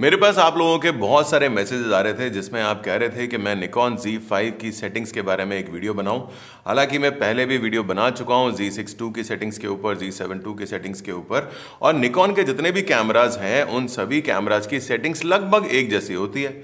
मेरे पास आप लोगों के बहुत सारे मैसेजेस आ रहे थे जिसमें आप कह रहे थे कि मैं निकॉन Z5 की सेटिंग्स के बारे में एक वीडियो बनाऊं हालांकि मैं पहले भी वीडियो बना चुका हूं Z62 की सेटिंग्स के ऊपर Z72 की सेटिंग्स के ऊपर और निकॉन के जितने भी कैमराज हैं उन सभी कैमराज की सेटिंग्स लगभग एक जैसी होती है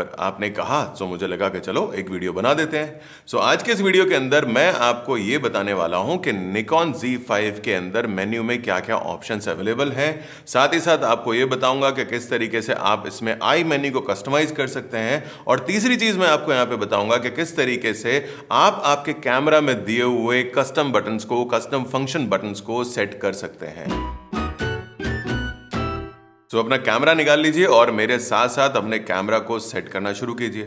पर आपने कहा तो मुझे लगा कि चलो एक वीडियो बना देते हैं सो so, आज के इस वीडियो के अंदर मैं आपको ये बताने वाला हूं कि निकॉन Z5 के अंदर मेन्यू में क्या क्या ऑप्शंस अवेलेबल हैं साथ ही साथ आपको ये बताऊंगा कि किस तरीके से आप इसमें आई मेन्यू को कस्टमाइज कर सकते हैं और तीसरी चीज़ मैं आपको यहाँ पे बताऊंगा कि किस तरीके से आप आपके कैमरा में दिए हुए कस्टम बटन्स को कस्टम फंक्शन बटन्स को सेट कर सकते हैं तो अपना कैमरा निकाल लीजिए और मेरे साथ साथ अपने कैमरा को सेट करना शुरू कीजिए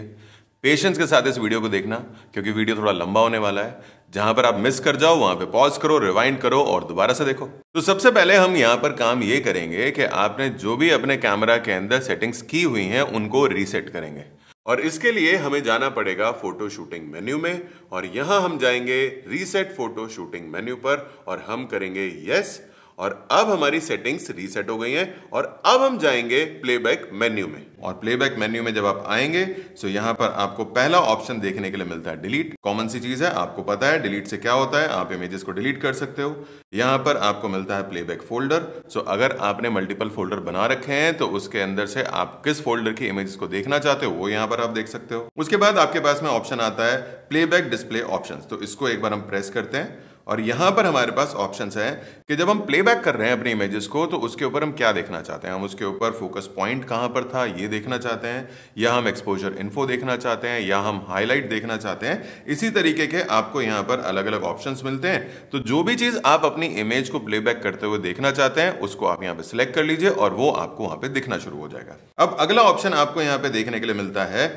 पेशेंस के साथ इस वीडियो को देखना क्योंकि वीडियो थोड़ा लंबा होने वाला है जहां पर आप मिस कर जाओ वहां पे पॉज करो रिवाइंड करो और दोबारा से देखो तो सबसे पहले हम यहां पर काम ये करेंगे कि आपने जो भी अपने कैमरा के अंदर सेटिंग्स की हुई हैं उनको रीसेट करेंगे और इसके लिए हमें जाना पड़ेगा फोटो शूटिंग मेन्यू में और यहां हम जाएंगे रीसेट फोटो शूटिंग मेन्यू पर और हम करेंगे यस yes, और अब हमारी सेटिंग्स रीसेट हो गई हैं और अब हम जाएंगे प्लेबैक मेन्यू में और प्लेबैक मेन्यू में जब आप आएंगे तो यहाँ पर आपको पहला ऑप्शन देखने के लिए मिलता है डिलीट कॉमन सी चीज़ है आपको पता है डिलीट से क्या होता है आप इमेजेस को डिलीट कर सकते हो यहाँ पर आपको मिलता है प्लेबैक फोल्डर सो अगर आपने मल्टीपल फोल्डर बना रखे हैं तो उसके अंदर से आप किस फोल्डर की इमेजेस को देखना चाहते हो वो यहां पर आप देख सकते हो उसके बाद आपके पास में ऑप्शन आता है प्लेबैक डिस्प्ले ऑप्शन तो इसको एक बार हम प्रेस करते हैं और यहाँ पर हमारे पास ऑप्शन है कि जब हम प्लेबैक कर रहे हैं अपने इमेजेस को तो उसके ऊपर हम क्या देखना चाहते हैं हम उसके ऊपर फोकस पॉइंट कहाँ पर था ये देखना चाहते हैं या हम एक्सपोजर इन्फो देखना चाहते हैं या हम हाईलाइट देखना चाहते हैं इसी तरीके के आपको यहाँ पर अलग अलग ऑप्शन मिलते हैं तो जो भी चीज़ आप अपनी इमेज को बैक करते हुए देखना चाहते हैं उसको आप यहाँ पर सिलेक्ट कर लीजिए और वो आपको वहाँ पर दिखना शुरू हो जाएगा अब अगला ऑप्शन आपको यहाँ पर देखने के लिए मिलता है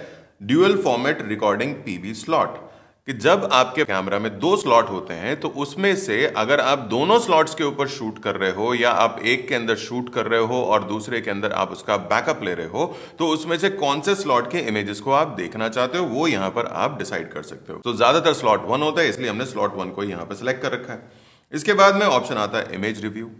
dual format recording PB slot कि जब आपके कैमरा में दो स्लॉट होते हैं तो उसमें से अगर आप दोनों स्लॉट्स के ऊपर शूट कर रहे हो या आप एक के अंदर शूट कर रहे हो और दूसरे के अंदर आप उसका बैकअप ले रहे हो तो उसमें से कौन से स्लॉट के इमेजेस को आप देखना चाहते हो वो यहां पर आप डिसाइड कर सकते हो तो ज्यादातर स्लॉट वन होता है इसलिए हमने स्लॉट वन को यहां पर सिलेक्ट कर रखा है इसके बाद में ऑप्शन आता है इमेज रिव्यू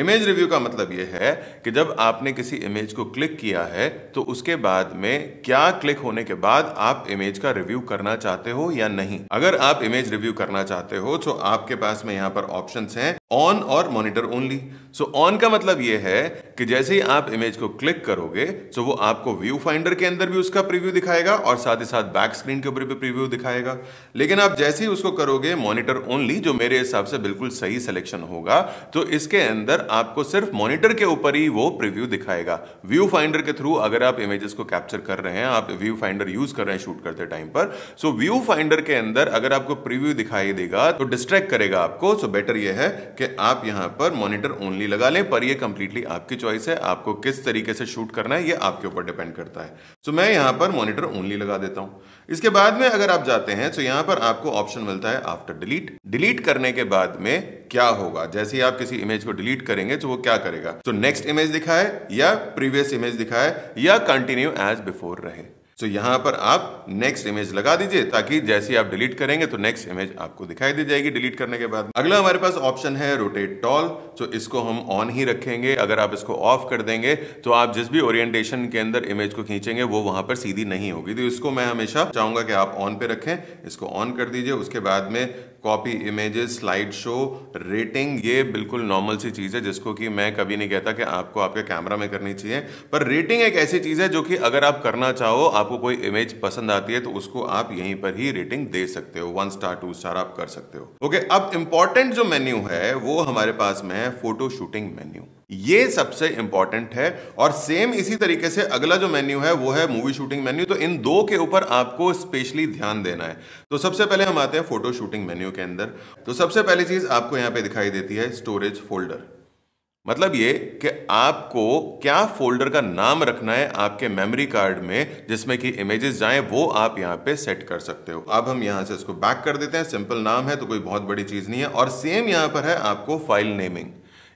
इमेज रिव्यू का मतलब यह है कि जब आपने किसी इमेज को क्लिक किया है तो उसके बाद में क्या क्लिक होने के बाद आप इमेज का रिव्यू करना चाहते हो या नहीं अगर आप इमेज रिव्यू करना चाहते हो तो आपके पास में यहाँ पर ऑप्शन हैं ऑन और मॉनिटर ओनली सो ऑन का मतलब यह है कि जैसे ही आप इमेज को क्लिक करोगे तो वो आपको व्यू फाइंडर के अंदर भी उसका प्रीव्यू दिखाएगा और साथ ही साथ बैक स्क्रीन के ऊपर भी प्रीव्यू दिखाएगा लेकिन आप जैसे ही उसको करोगे मॉनिटर ओनली जो मेरे हिसाब से बिल्कुल सही सिलेक्शन होगा तो इसके अंदर आपको सिर्फ मॉनिटर के ऊपर ही वो प्रिव्यू दिखाएगा व्यू फाइंडर के थ्रू अगर आप इमेजेस को कैप्चर कर रहे हैं आप व्यू फाइंडर यूज कर रहे हैं शूट करते टाइम पर सो व्यू फाइंडर के अंदर अगर आपको प्रिव्यू दिखाई देगा तो डिस्ट्रैक्ट करेगा आपको सो बेटर यह है कि आप यहाँ पर मॉनिटर ओनली लगा लें पर ये कम्प्लीटली आपकी चॉइस है आपको किस तरीके से शूट करना है ये आपके ऊपर डिपेंड करता है सो so, मैं यहाँ पर मॉनिटर ओनली लगा देता हूँ इसके बाद में अगर आप जाते हैं तो so यहाँ पर आपको ऑप्शन मिलता है आफ्टर डिलीट डिलीट करने के बाद में क्या होगा जैसे ही आप किसी इमेज को डिलीट करेंगे तो वो क्या करेगा तो नेक्स्ट इमेज दिखाए या प्रीवियस इमेज दिखाए या कंटिन्यू एज बिफोर रहे तो यहाँ पर आप नेक्स्ट इमेज लगा दीजिए ताकि जैसे आप डिलीट करेंगे तो नेक्स्ट इमेज आपको दिखाई दी जाएगी डिलीट करने के बाद अगला हमारे पास ऑप्शन है रोटेट टॉल तो इसको हम ऑन ही रखेंगे अगर आप इसको ऑफ कर देंगे तो आप जिस भी ओरिएंटेशन के अंदर इमेज को खींचेंगे वो वहां पर सीधी नहीं होगी तो इसको मैं हमेशा चाहूंगा कि आप ऑन पे रखें इसको ऑन कर दीजिए उसके बाद में copy images slide show rating ये बिल्कुल नॉर्मल सी चीज़ है जिसको कि मैं कभी नहीं कहता कि आपको आपके कैमरा में करनी चाहिए पर रेटिंग एक ऐसी चीज़ है जो कि अगर आप करना चाहो आपको कोई इमेज पसंद आती है तो उसको आप यहीं पर ही रेटिंग दे सकते हो वन स्टार टू स्टार आप कर सकते हो ओके okay, अब इंपॉर्टेंट जो मेन्यू है वो हमारे पास में है फोटो शूटिंग मेन्यू ये सबसे इंपॉर्टेंट है और सेम इसी तरीके से अगला जो मेन्यू है वो है मूवी शूटिंग मेन्यू तो इन दो के ऊपर आपको स्पेशली ध्यान देना है तो सबसे पहले हम आते हैं फोटो शूटिंग मेन्यू के अंदर तो सबसे पहली चीज आपको यहां पे दिखाई देती है स्टोरेज फोल्डर मतलब ये कि आपको क्या फोल्डर का नाम रखना है आपके मेमोरी कार्ड में जिसमें कि इमेजेस जाए वो आप यहाँ पे सेट कर सकते हो अब हम यहाँ से इसको बैक कर देते हैं सिंपल नाम है तो कोई बहुत बड़ी चीज़ नहीं है और सेम यहाँ पर है आपको फाइल नेमिंग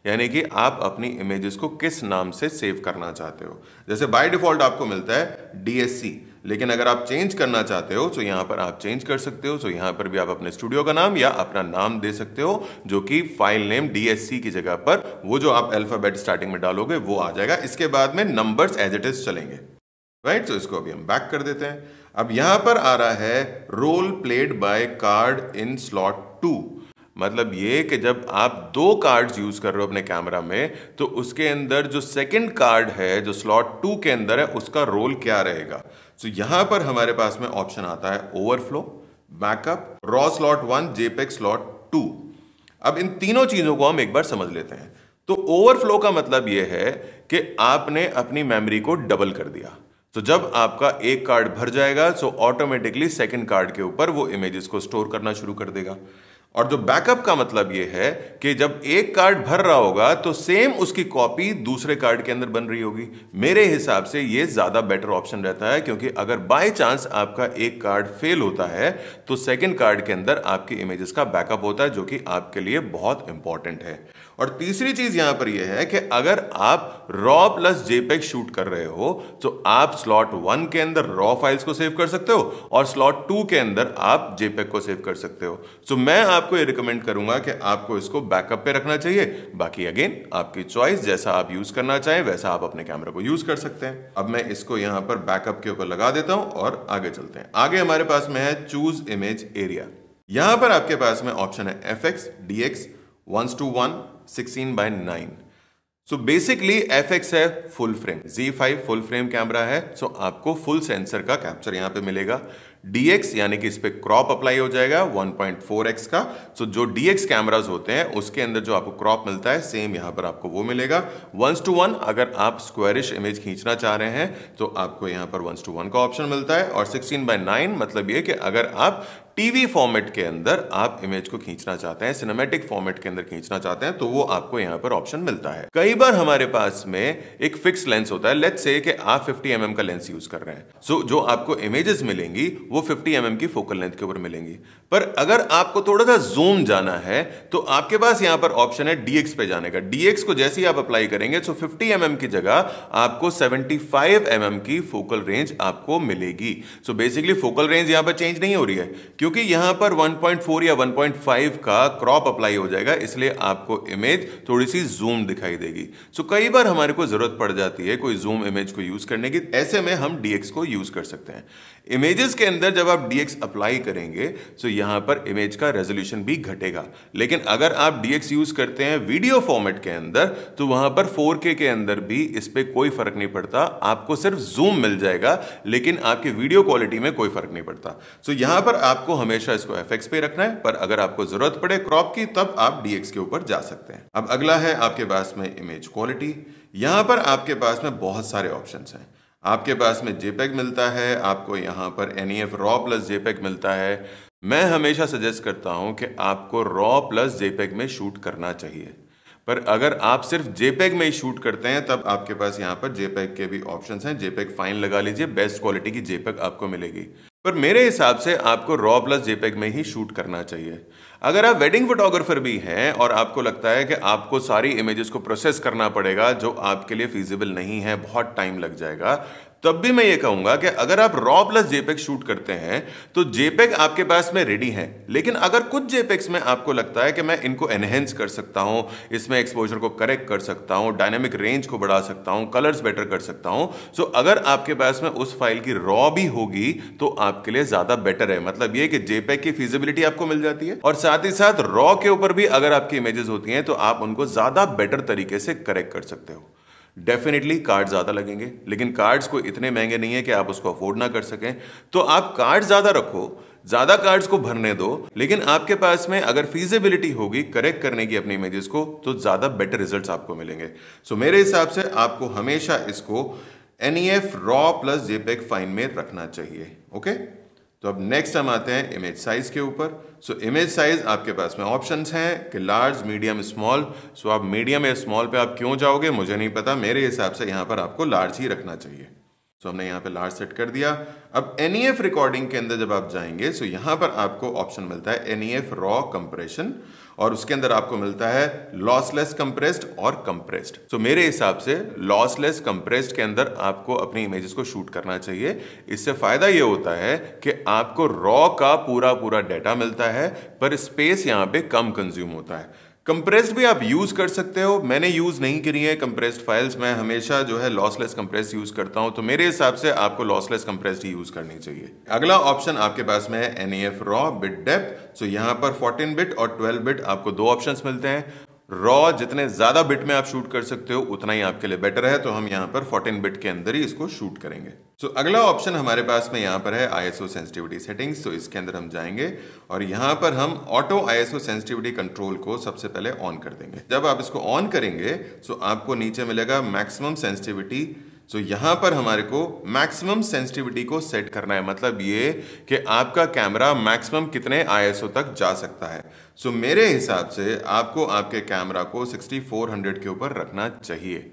यानी कि आप अपनी इमेजेस को किस नाम से सेव करना चाहते हो जैसे बाय डिफॉल्ट आपको मिलता है डीएससी लेकिन अगर आप चेंज करना चाहते हो तो यहां पर आप चेंज कर सकते हो तो यहां पर भी आप अपने स्टूडियो का नाम या अपना नाम दे सकते हो जो कि फाइल नेम डीएससी की जगह पर वो जो आप अल्फाबेट स्टार्टिंग में डालोगे वो आ जाएगा इसके बाद में नंबर्स एज इट इज चलेंगे राइट right? तो so इसको अभी हम बैक कर देते हैं अब यहां पर आ रहा है role played by card in slot two मतलब ये कि जब आप दो कार्ड्स यूज़ कर रहे हो अपने कैमरा में तो उसके अंदर जो सेकंड कार्ड है जो स्लॉट टू के अंदर है उसका रोल क्या रहेगा सो so, यहाँ पर हमारे पास में ऑप्शन आता है overflow backup raw slot one JPEG slot two अब इन तीनों चीज़ों को हम एक बार समझ लेते हैं तो ओवरफ्लो का मतलब यह है कि आपने अपनी मेमरी को डबल कर दिया तो जब आपका एक कार्ड भर जाएगा सो ऑटोमेटिकली सेकंड कार्ड के ऊपर वो इमेजेस को स्टोर करना शुरू कर देगा और जो बैकअप का मतलब यह है कि जब एक कार्ड भर रहा होगा तो सेम उसकी कॉपी दूसरे कार्ड के अंदर बन रही होगी मेरे हिसाब से यह ज़्यादा बेटर ऑप्शन रहता है क्योंकि अगर बाय चांस आपका एक कार्ड फेल होता है तो सेकेंड कार्ड के अंदर आपकी इमेजेस का बैकअप होता है जो कि आपके लिए बहुत इंपॉर्टेंट है और तीसरी चीज यहां पर यह है कि अगर आप रॉ प्लस जेपेक शूट कर रहे हो तो आप स्लॉट वन के अंदर रॉ फाइल्स को सेव कर सकते हो और स्लॉट टू के अंदर आप जेपेक को सेव कर सकते हो तो मैं आपको ये रिकमेंड करूंगा कि आपको इसको बैकअप पे रखना चाहिए बाकी अगेन आपकी चॉइस जैसा आप यूज करना चाहें वैसा आप अपने कैमरा को यूज कर सकते हैं अब मैं इसको यहां पर बैकअप के ऊपर लगा देता हूं और आगे चलते हैं आगे हमारे पास में है चूज इमेज एरिया यहां पर आपके पास में ऑप्शन है F X D X two one sixteen by nine so basically F X है full frame G five full frame camera है सो so आपको फुल सेंसर का कैप्चर यहां पे मिलेगा DX यानी कि इस पर क्रॉप अप्लाई हो जाएगा 1.4x का सो so, जो DX कैमराज होते हैं उसके अंदर जो आपको क्रॉप मिलता है सेम यहां पर आपको वो मिलेगा वंस टू वन अगर आप स्क्वायरिश इमेज खींचना चाह रहे हैं तो आपको यहां पर वंस टू वन का ऑप्शन मिलता है और 16 बाय नाइन मतलब ये कि अगर आप टीवी फॉर्मेट के अंदर आप इमेज को खींचना चाहते हैं सिनेमेटिक फॉर्मेट के अंदर खींचना चाहते हैं तो वो आपको यहाँ पर ऑप्शन मिलता है कई बार हमारे पास में एक फिक्स लेंस होता है लेट्स से कि आप 50 एम mm का लेंस यूज कर रहे हैं सो so, जो आपको इमेजेस मिलेंगी वो 50 एम mm की फोकल लेंथ के ऊपर मिलेंगी पर अगर आपको थोड़ा सा जूम जाना है तो आपके पास यहाँ पर ऑप्शन है डीएक्स पे जाने का डीएक्स को जैसे ही आप अप्लाई करेंगे तो फिफ्टी एम mm की जगह आपको सेवेंटी फाइव mm की फोकल रेंज आपको मिलेगी सो बेसिकली फोकल रेंज यहाँ पर चेंज नहीं हो रही है क्योंकि यहां पर 1.4 या 1.5 का क्रॉप अप्लाई हो जाएगा इसलिए आपको इमेज थोड़ी सी जूम दिखाई देगी सो so, कई बार हमारे को ज़रूरत पड़ जाती है कोई जूम इमेज को यूज़ करने की ऐसे में हम डी को यूज़ कर सकते हैं इमेजेस के अंदर जब आप डी अप्लाई करेंगे तो यहां पर इमेज का रेजोल्यूशन भी घटेगा लेकिन अगर आप डी यूज़ करते हैं वीडियो फॉर्मेट के अंदर तो वहां पर 4K के अंदर भी इस पर कोई फ़र्क नहीं पड़ता आपको सिर्फ जूम मिल जाएगा लेकिन आपकी वीडियो क्वालिटी में कोई फ़र्क नहीं पड़ता सो so, यहाँ पर आपको हमेशा इसको एफ पे रखना है पर अगर आपको जरूरत पड़े क्रॉप की तब आप डीएक्स के ऊपर जा सकते हैं अब अगला है आपके पास में इमेज क्वालिटी यहाँ पर आपके पास में बहुत सारे ऑप्शन हैं आपके पास में जेपेग मिलता है आपको यहाँ पर N E F raw plus JPEG मिलता है मैं हमेशा सजेस्ट करता हूँ कि आपको रॉ प्लस जेपेग में शूट करना चाहिए पर अगर आप सिर्फ जेपेग में ही शूट करते हैं तब आपके पास यहाँ पर जेपेग के भी ऑप्शंस हैं जेपेग फाइन लगा लीजिए बेस्ट क्वालिटी की जेपेग आपको मिलेगी पर मेरे हिसाब से आपको रॉ प्लस जेपेग में ही शूट करना चाहिए अगर आप वेडिंग फोटोग्राफर भी हैं और आपको लगता है कि आपको सारी इमेजेस को प्रोसेस करना पड़ेगा जो आपके लिए फिजिबल नहीं है बहुत टाइम लग जाएगा तब भी मैं ये कहूंगा कि अगर आप रॉ प्लस जेपेक शूट करते हैं तो जेपेक आपके पास में रेडी है लेकिन अगर कुछ जेपेक्स में आपको लगता है कि मैं इनको एनहेंस कर सकता हूं इसमें एक्सपोजर को करेक्ट कर सकता हूं डायनेमिक रेंज को बढ़ा सकता हूं कलर्स बेटर कर सकता हूं सो तो अगर आपके पास में उस फाइल की रॉ भी होगी तो आपके लिए ज्यादा बेटर है मतलब ये कि जेपेक की फिजिबिलिटी आपको मिल जाती है और साथ ही साथ रॉ के ऊपर भी अगर आपकी इमेजेस होती हैं तो आप उनको ज्यादा बेटर तरीके से करेक्ट कर सकते हो डेफिनेटली कार्ड ज़्यादा लगेंगे लेकिन कार्ड्स को इतने महंगे नहीं है कि आप उसको अफोर्ड ना कर सकें तो आप कार्ड ज़्यादा रखो ज़्यादा कार्ड्स को भरने दो लेकिन आपके पास में अगर फीजिबिलिटी होगी करेक्ट करने की अपनी इमेजेस को तो ज़्यादा बेटर रिजल्ट्स आपको मिलेंगे सो so, मेरे हिसाब से आपको हमेशा इसको N E F raw plus JPEG fine में रखना चाहिए ओके okay? तो अब नेक्स्ट हम आते हैं इमेज साइज़ के ऊपर सो इमेज साइज़ आपके पास में ऑप्शंस हैं कि लार्ज मीडियम स्मॉल सो आप मीडियम या स्मॉल पे आप क्यों जाओगे मुझे नहीं पता मेरे हिसाब से यहाँ पर आपको लार्ज ही रखना चाहिए सो so, हमने यहाँ पे लार्ज सेट कर दिया अब एन रिकॉर्डिंग e के अंदर जब आप जाएंगे सो so यहाँ पर आपको ऑप्शन मिलता है एन रॉ कंप्रेशन और उसके अंदर आपको मिलता है लॉसलेस कंप्रेस्ड और कंप्रेस्ड सो so, मेरे हिसाब से लॉसलेस कंप्रेस्ड के अंदर आपको अपनी इमेजेस को शूट करना चाहिए इससे फायदा यह होता है कि आपको रॉ का पूरा पूरा डेटा मिलता है पर स्पेस यहां पे कम कंज्यूम होता है कंप्रेस्ड भी आप यूज़ कर सकते हो मैंने यूज़ नहीं करी है कंप्रेस्ड फाइल्स मैं हमेशा जो है लॉसलेस कंप्रेस यूज़ करता हूं तो मेरे हिसाब से आपको लॉसलेस कंप्रेस्ड ही यूज़ करनी चाहिए अगला ऑप्शन आपके पास में है N E F raw bit depth so यहाँ पर 14 बिट और 12 बिट आपको दो ऑप्शंस मिलते हैं रॉ जितने ज़्यादा बिट में आप शूट कर सकते हो उतना ही आपके लिए बेटर है तो हम यहाँ पर 14 बिट के अंदर ही इसको शूट करेंगे सो so, अगला ऑप्शन हमारे पास में यहाँ पर है आईएसओ सेंसिटिविटी सेटिंग्स तो इसके अंदर हम जाएंगे और यहाँ पर हम ऑटो आईएसओ सेंसिटिविटी कंट्रोल को सबसे पहले ऑन कर देंगे जब आप इसको ऑन करेंगे सो तो so आपको नीचे मिलेगा मैक्सिमम सेंसिटिविटी सो so, यहाँ पर हमारे को मैक्सिमम सेंसिटिविटी को सेट करना है मतलब ये कि आपका कैमरा मैक्सिमम कितने आईएसओ तक जा सकता है सो so, मेरे हिसाब से आपको आपके कैमरा को 6400 के ऊपर रखना चाहिए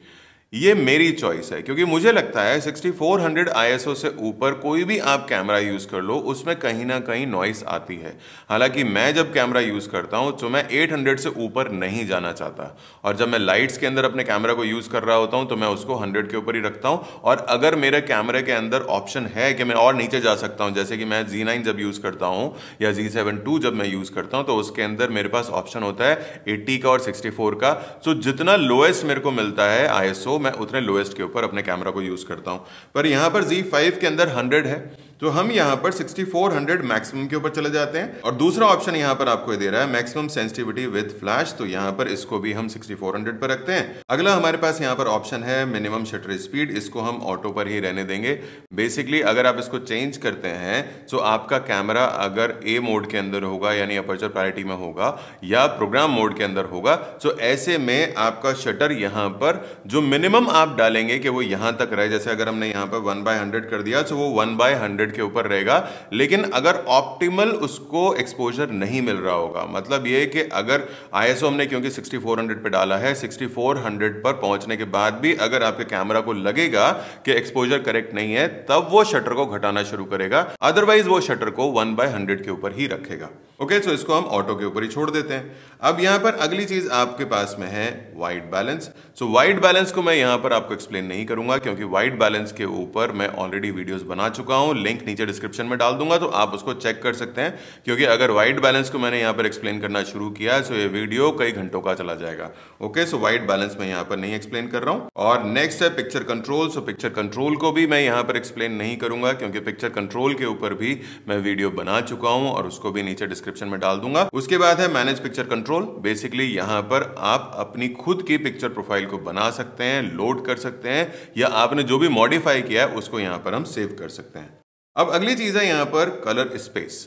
ये मेरी चॉइस है क्योंकि मुझे लगता है 6400 ISO से ऊपर कोई भी आप कैमरा यूज़ कर लो उसमें कहीं ना कहीं नॉइस आती है हालांकि मैं जब कैमरा यूज़ करता हूँ तो मैं 800 से ऊपर नहीं जाना चाहता और जब मैं लाइट्स के अंदर अपने कैमरा को यूज़ कर रहा होता हूँ तो मैं उसको हंड्रेड के ऊपर ही रखता हूँ और अगर मेरे कैमरे के अंदर ऑप्शन है कि मैं और नीचे जा सकता हूँ जैसे कि मैं जी जब यूज़ करता हूँ या जी जब मैं यूज़ करता हूँ तो उसके अंदर मेरे पास ऑप्शन होता है एट्टी का और सिक्सटी का तो जितना लोएस्ट मेरे को मिलता है आई मैं उतने लोएस्ट के ऊपर अपने कैमरा को यूज़ करता हूँ पर यहाँ पर Z5 के अंदर 100 है तो हम यहाँ पर 6400 मैक्सिमम के ऊपर चले जाते हैं और दूसरा ऑप्शन यहाँ पर आपको दे रहा है मैक्सिमम सेंसिटिविटी विद फ्लैश तो यहाँ पर इसको भी हम 6400 पर रखते हैं अगला हमारे पास यहाँ पर ऑप्शन है मिनिमम शटर स्पीड इसको हम ऑटो पर ही रहने देंगे बेसिकली अगर आप इसको चेंज करते हैं तो आपका कैमरा अगर ए मोड के अंदर होगा यानी अपर्चर प्रायरिटी में होगा या प्रोग्राम मोड के अंदर होगा तो ऐसे में आपका शटर यहाँ पर जो मिनिमम आप डालेंगे कि वो यहाँ तक रहे जैसे अगर हमने यहाँ पर वन बाय कर दिया तो वो वन बाय के ऊपर रहेगा लेकिन अगर ऑप्टिमल उसको एक्सपोजर नहीं मिल रहा होगा मतलब ये कि अगर आई हमने क्योंकि 6400 पे डाला है 6400 पर पहुंचने के बाद भी अगर आपके कैमरा को लगेगा कि एक्सपोजर करेक्ट नहीं है तब वो शटर को घटाना शुरू करेगा अदरवाइज वो शटर को वन बाय के ऊपर ही रखेगा ओके okay, सो so इसको हम ऑटो के ऊपर ही छोड़ देते हैं अब यहां पर अगली चीज आपके पास में है white balance so white balance को मैं यहां पर आपको एक्सप्लेन नहीं करूंगा क्योंकि वाइट बैलेंस के ऊपर मैं ऑलरेडी वीडियोस बना चुका हूं लिंक लिंक नीचे डिस्क्रिप्शन में डाल दूंगा तो आप उसको चेक कर सकते हैं क्योंकि अगर वाइट बैलेंस को मैंने यहाँ पर एक्सप्लेन करना शुरू किया है सो ये वीडियो कई घंटों का चला जाएगा ओके सो वाइट बैलेंस मैं यहाँ पर नहीं एक्सप्लेन कर रहा हूँ और नेक्स्ट है picture control so picture control को भी मैं यहाँ पर एक्सप्लेन नहीं करूंगा क्योंकि पिक्चर कंट्रोल के ऊपर भी मैं वीडियो बना चुका हूँ और उसको भी नीचे डिस्क्रिप्शन में डाल दूंगा उसके बाद है मैनेज पिक्चर कंट्रोल बेसिकली यहाँ पर आप अपनी खुद की पिक्चर प्रोफाइल को बना सकते हैं लोड कर सकते हैं या आपने जो भी मॉडिफाई किया है उसको यहां पर हम सेव कर सकते हैं अब अगली चीज़ है यहां पर कलर स्पेस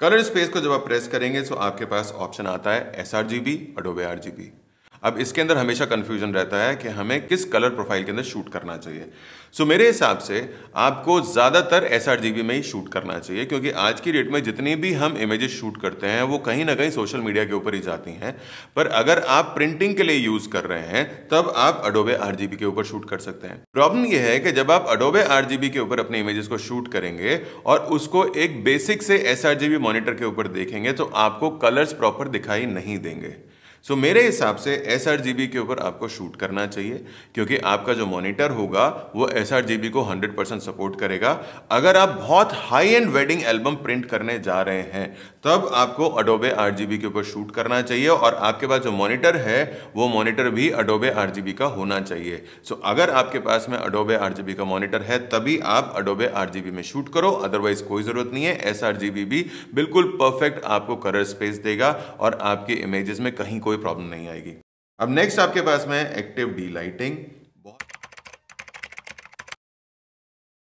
कलर स्पेस को जब आप प्रेस करेंगे तो आपके पास ऑप्शन आता है S R G B Adobe R G B अब इसके अंदर हमेशा कन्फ्यूजन रहता है कि हमें किस कलर प्रोफाइल के अंदर शूट करना चाहिए सो so, मेरे हिसाब से आपको ज़्यादातर एस में ही शूट करना चाहिए क्योंकि आज की डेट में जितनी भी हम इमेजेस शूट करते हैं वो कहीं ना कहीं सोशल मीडिया के ऊपर ही जाती हैं पर अगर आप प्रिंटिंग के लिए यूज़ कर रहे हैं तब आप अडोबे आर के ऊपर शूट कर सकते हैं प्रॉब्लम यह है कि जब आप अडोबे आर के ऊपर अपने इमेजेस को शूट करेंगे और उसको एक बेसिक से एस मॉनिटर के ऊपर देखेंगे तो आपको कलर्स प्रॉपर दिखाई नहीं देंगे सो मेरे हिसाब से एस के ऊपर आपको शूट करना चाहिए क्योंकि आपका जो मॉनिटर होगा वो एस को 100 परसेंट सपोर्ट करेगा अगर आप बहुत high end wedding album print करने जा रहे हैं तब आपको अडोबे आर के ऊपर शूट करना चाहिए और आपके पास जो मॉनिटर है वो मॉनिटर भी अडोबे आर का होना चाहिए सो अगर आपके पास में अडोबे आर का मॉनिटर है तभी आप अडोबे आर में शूट करो अदरवाइज कोई ज़रूरत नहीं है एस भी बिल्कुल परफेक्ट आपको कलर स्पेस देगा और आपके इमेजेस में कहीं कोई कोई प्रॉब्लम नहीं आएगी अब नेक्स्ट आपके पास में एक्टिव डी लाइटिंग